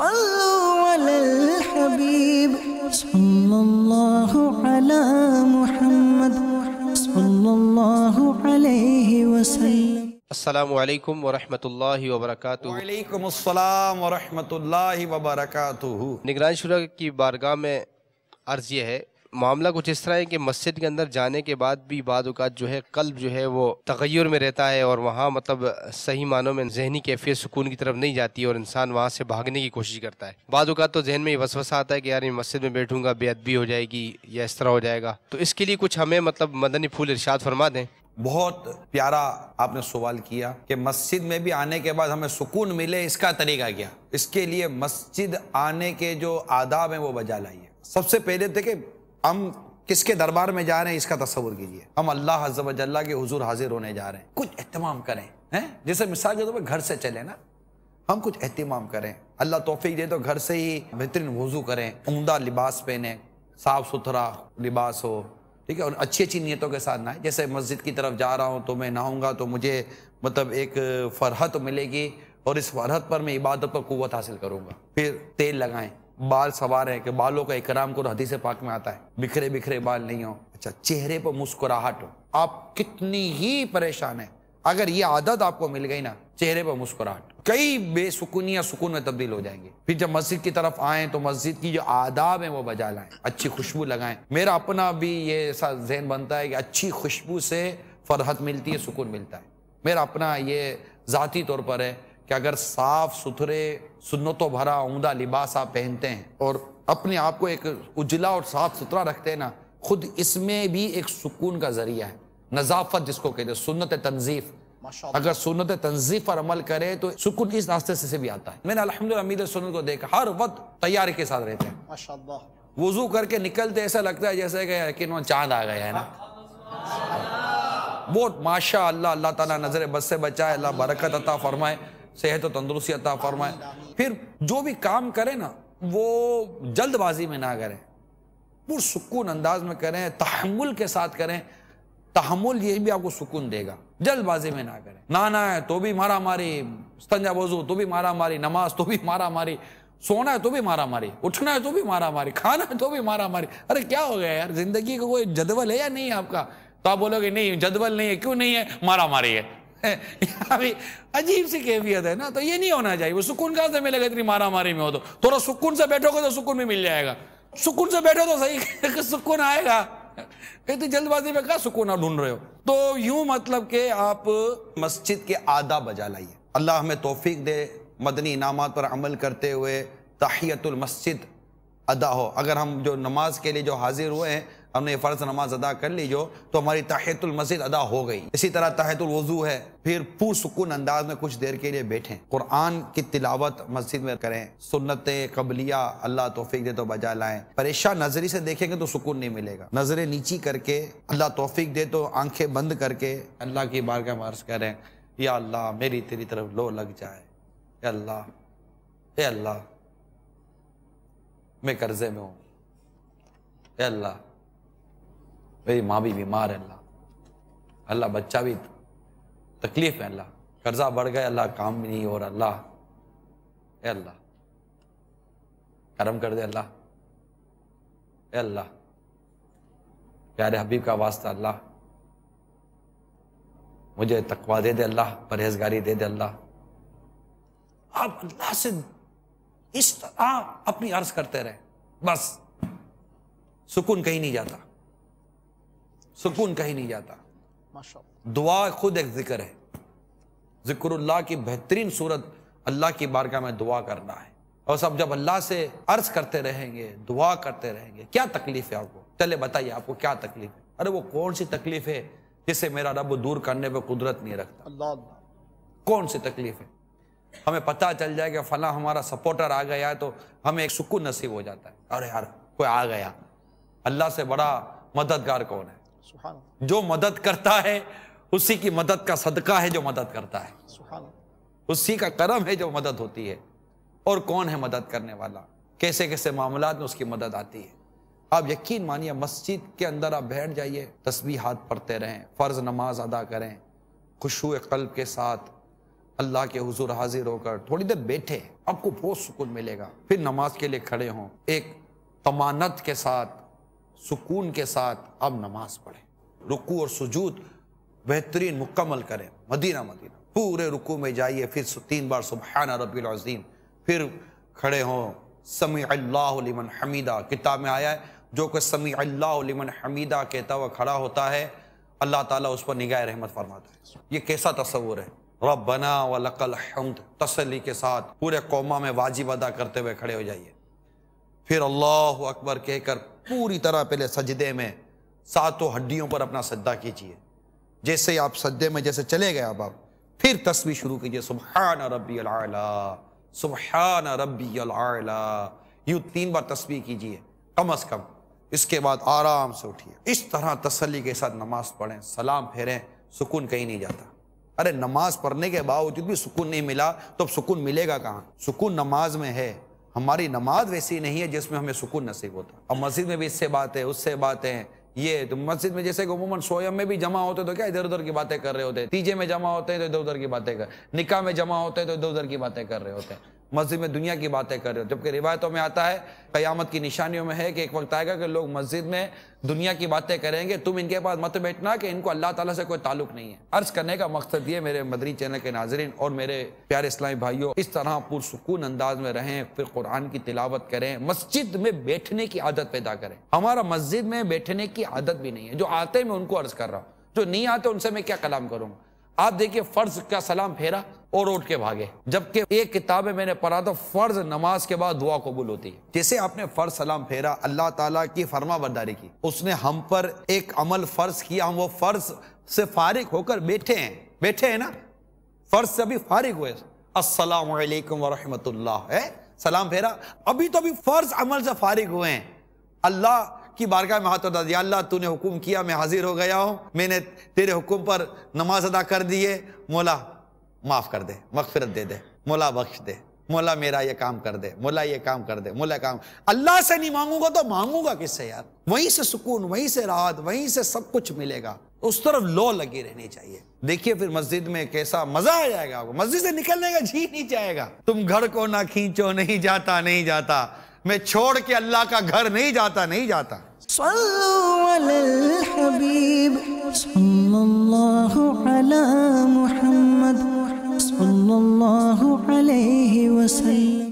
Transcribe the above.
हबीब मोहम्मद अस्सलाम वालेकुम वरहमतुल्लाहि वबरकातुहू वालेकुम शुरा की बारगाह में अर्ज़ यह है मामला कुछ इस तरह है कि मस्जिद के अंदर जाने के बाद भी बाद जो है कल्ब जो है वो तगैर में रहता है और वहाँ मतलब सही मानों में जहनी कैफियत सुकून की तरफ नहीं जाती और इंसान वहाँ से भागने की कोशिश करता है बाद तो जहन में वसवसा आता है कि यार मस्जिद में बैठूंगा बेअदबी हो जाएगी या इस तरह हो जाएगा तो इसके लिए कुछ हमें मतलब मदनी फूल इर्शाद फरमा दें बहुत प्यारा आपने सवाल किया कि मस्जिद में भी आने के बाद हमें सुकून मिले इसका तरीका क्या इसके लिए मस्जिद आने के जो आदाब हैं वो बजा लाइए सबसे पहले थे तो कि हम किसके दरबार में जा रहे हैं इसका तस्वुर कीजिए हम अल्लाह हजबल्ला के हजूर हाजिर होने जा रहे हैं कुछ अहतमाम करें हैं जैसे मिसाल के तौर पर घर से चले ना हम कुछ अहतमाम करें अल्लाह तोफ़ी दे तो घर से ही बेहतरीन वजू करें उमदा लिबास पहने साफ़ सुथरा लिबास हो ठीक है और अच्छी अच्छी नीयतों के साथ ना जैसे मस्जिद की तरफ जा रहा हूँ तो मैं नहाँगा तो मुझे मतलब एक फरहत मिलेगी और इस फरहत पर मैं इबादत पर क़ुत हासिल करूँगा फिर तेल लगाएं बाल सवार है कि बालों का इकराम करो से पाक में आता है बिखरे बिखरे बाल नहीं हो अच्छा चेहरे पर मुस्कुराहट हो आप कितनी ही परेशान है अगर ये आदत आपको मिल गई ना चेहरे पर मुस्कुराहट कई बेसुकूनिया सुकून में तब्दील हो जाएंगे फिर जब मस्जिद की तरफ आए तो मस्जिद की जो आदाब है वो बजा लाएं अच्छी खुशबू लगाएं मेरा अपना भी ये ऐसा जहन बनता है कि अच्छी खुशबू से फरहत मिलती है सुकून मिलता है मेरा अपना ये ज़ाती तौर पर है कि अगर साफ सुथरे सुन्नतों भरा उमदा लिबास आप पहनते हैं और अपने आप को एक उजला और साफ सुथरा रखते हैं ना खुद इसमें भी एक सुकून का जरिया है नजाफत जिसको कहते हैं सुन्नत तंजीफ अगर सुनत तनजीफ पर अमल करे तो सुकून इस रास्ते से, से भी आता है मैंने अलहमद सुनत को देखा हर वक्त तैयारी के साथ रहते हैं वजू करके निकलते ऐसा लगता है जैसे कि चांद आ गया है ना बहुत माशा अल्लाह अल्लाह तला नजर बस से बचाए अल्लाह बरकत अता फरमाए सेहत और तंदुरुस्ती अता फरमाए फिर जो भी काम करें ना वो जल्दबाजी में ना करें पुरसकून अंदाज में करें तहमुल के साथ करें तहमुल ये भी आपको सुकून देगा जल्दबाजी में ना करें ना है तो भी मारा मारी स्तंजा वजू तो भी मारा मारी नमाज तो भी मारा मारी सोना है तो भी मारा मारी उठना है तो भी मारा मारी खाना है तो भी मारा मारी अरे क्या हो गया यार जिंदगी का कोई जदवल है या नहीं आपका तो आप बोलोगे नहीं जदवल नहीं है क्यों नहीं है मारा मारी है अभी अजीब सी कैफियत है ना तो ये नहीं होना चाहिए वो सुकून कहाँ से मिलेगा इतनी मारा मारी में हो तो थोड़ा सुकून से बैठोगे तो सुकून भी मिल जाएगा सुकून से बैठो तो सही सुकून आएगा इतनी तो जल्दबाजी में क्या सुकून आप ढूंढ रहे हो तो यूं मतलब के आप मस्जिद के आदा बजा लाइए अल्लाह हमें तोफीक दे मदनी इनाम पर अमल करते हुए तहियतुल मस्जिद अदा हो अगर हम जो नमाज के लिए जो हाजिर हुए हैं हमने फ़र्ज नमाज अदा कर ली जो तो हमारी तहतुल मस्जिद अदा हो गई इसी तरह तहतुल वजू है फिर पुरसकून अंदाज में कुछ देर के लिए बैठे कुरान की तिलावत मस्जिद में करें सुन्नत कबलिया अल्लाह तोफीक दे तो बजा लाएं परेशान नजरी से देखेंगे तो सुकून नहीं मिलेगा नजरे नीची करके अल्लाह तोफीक दे तो आंखें बंद करके अल्लाह की बार का मार्स करें या अल्लाह मेरी तेरी तरफ लो लग जाए अल्लाह अल्लाह मैं कर्जे में हूँ अल्लाह भाई माँ भी बीमार है अल्लाह अल्लाह बच्चा भी तकलीफ है अल्लाह कर्जा बढ़ गया अल्लाह काम भी नहीं हो रहा अल्लाह अल्लाह करम कर दे अल्लाह अल्लाह प्यारे हबीब का वास्ता अल्लाह मुझे तकवा दे दे अल्लाह परहेजगारी दे दे अल्लाह आप अल्लाह से इस तरह अपनी अर्ज करते रहे बस सुकून कहीं नहीं जाता सुकून कहीं नहीं जाता दुआ खुद एक जिक्र है जिक्रल्ला की बेहतरीन सूरत अल्लाह की बारगाह में दुआ करना है और सब जब अल्लाह से अर्ज करते रहेंगे दुआ करते रहेंगे क्या तकलीफ है आपको चले बताइए आपको क्या तकलीफ है अरे वो कौन सी तकलीफ है जिसे मेरा रब दूर करने पर कुदरत नहीं रखता कौन सी तकलीफ है हमें पता चल जाए कि फला हमारा सपोर्टर आ गया है तो हमें एक सुकून नसीब हो जाता है अरे यार कोई आ गया अल्लाह से बड़ा मददगार कौन है जो मदद करता है उसी की मदद का सदका है जो मदद करता है उसी का करम है जो मदद होती है और कौन है मदद करने वाला कैसे कैसे मामला में उसकी मदद आती है आप यकीन मानिए मस्जिद के अंदर आप बैठ जाइए तस्वीर हाथ पढ़ते रहें फ़र्ज़ नमाज अदा करें खुशू कल्ब के साथ अल्लाह के हुजूर हाजिर होकर थोड़ी देर बैठे आपको बहुत सुकून मिलेगा फिर नमाज के लिए खड़े हों एक तमानत के साथ सुकून के साथ अब नमाज पढ़ें रुकू और सुजूद बेहतरीन मुकम्मल करें मदीना मदीना पूरे रुकू में जाइए फिर तीन बार सुबहाना अज़ीम फिर खड़े हों समी अल्लामन हमीदा किताब में आया है जो कि समी अल्लामन हमीदा कहता हुआ खड़ा होता है अल्लाह ताला उस पर निगाह रहमत फरमाता है ये कैसा तस्वूर है बना व लकल हमद तसली के साथ पूरे कौमा में वाजिब अदा करते हुए खड़े हो जाइए फिर अल्लाह अकबर कहकर पूरी तरह पहले सजदे में सातों हड्डियों पर अपना सज्दा कीजिए जैसे आप सजदे में जैसे चले गए अब आप फिर तस्वीर शुरू कीजिए सुबहान रबी अला सुबहान रबी अला तीन बार तस्वीर कीजिए कम अज़ कम इसके बाद आराम से उठिए इस तरह तसली के साथ नमाज पढ़ें सलाम फेरें सुकून कहीं नहीं जाता अरे नमाज पढ़ने के बावजूद भी सुकून नहीं मिला तो अब सुकून मिलेगा कहाँ सुकून नमाज में है हमारी नमाज वैसी नहीं है जिसमें हमें सुकून नसीब होता अब मस्जिद में भी इससे बातें उससे बातें ये तो मस्जिद में जैसे उमूमन सोयम में भी जमा होते तो क्या इधर उधर की बातें कर रहे होते हैं तीजे में जमा होते हैं तो इधर उधर की बातें कर निका में जमा होते हैं तो इधर उधर की बातें कर रहे होते हैं मस्जिद में दुनिया की बातें कर रहे हो जबकि रिवायतों में आता है कयामत की निशानियों में है कि एक वक्त आएगा कि लोग मस्जिद में दुनिया की बातें करेंगे तुम इनके पास मत बैठना कि इनको अल्लाह ताला से कोई ताल्लुक नहीं है अर्ज करने का मकसद ये मेरे मदरी चैनल के नाजरन और मेरे प्यारे इस्लामी भाइयों इस तरह पुरसकून अंदाज में रहें फिर कुरान की तिलावत करें मस्जिद में बैठने की आदत पैदा करें हमारा मस्जिद में बैठने की आदत भी नहीं है जो आते मैं उनको अर्ज कर रहा हूँ जो नहीं आते उनसे मैं क्या कलाम करूँगा आप देखिए फर्ज का सलाम फेरा और उठ के भागे जबकि एक किताब में मैंने पढ़ा था फर्ज नमाज के बाद दुआ कबूल होती है जैसे आपने फर्ज सलाम फेरा अल्लाह ताला की फर्मा बरदारी की उसने हम पर एक अमल फर्ज किया हम वो फर्ज से फारिग होकर बैठे हैं बैठे हैं ना फर्ज से अभी फारिग हुए अस्सलाम वालेकुम है सलाम फेरा अभी तो अभी फर्ज अमल से फारिग हुए हैं अल्लाह की बारगाह में हाथ उठा दिया अल्लाह तूने हुक्म किया मैं हाजिर हो गया हूँ मैंने तेरे हुक्म पर नमाज अदा कर दी है मौला माफ़ कर दे मगफरत दे दे मौला बख्श दे मौला मेरा ये काम कर दे मौला ये काम कर दे मौला काम अल्लाह से नहीं मांगूंगा तो मांगूंगा किससे यार वहीं से सुकून वहीं से राहत वहीं से सब कुछ मिलेगा उस तरफ लो लगी रहनी चाहिए देखिए फिर मस्जिद में कैसा मजा आ जाएगा आपको मस्जिद से निकलने का जी नहीं जाएगा तुम घर को ना खींचो नहीं जाता नहीं जाता मैं छोड़ के अल्लाह का घर नहीं जाता नहीं जाता صلوا على الحبيب صلى الله على محمد صلى الله عليه وسلم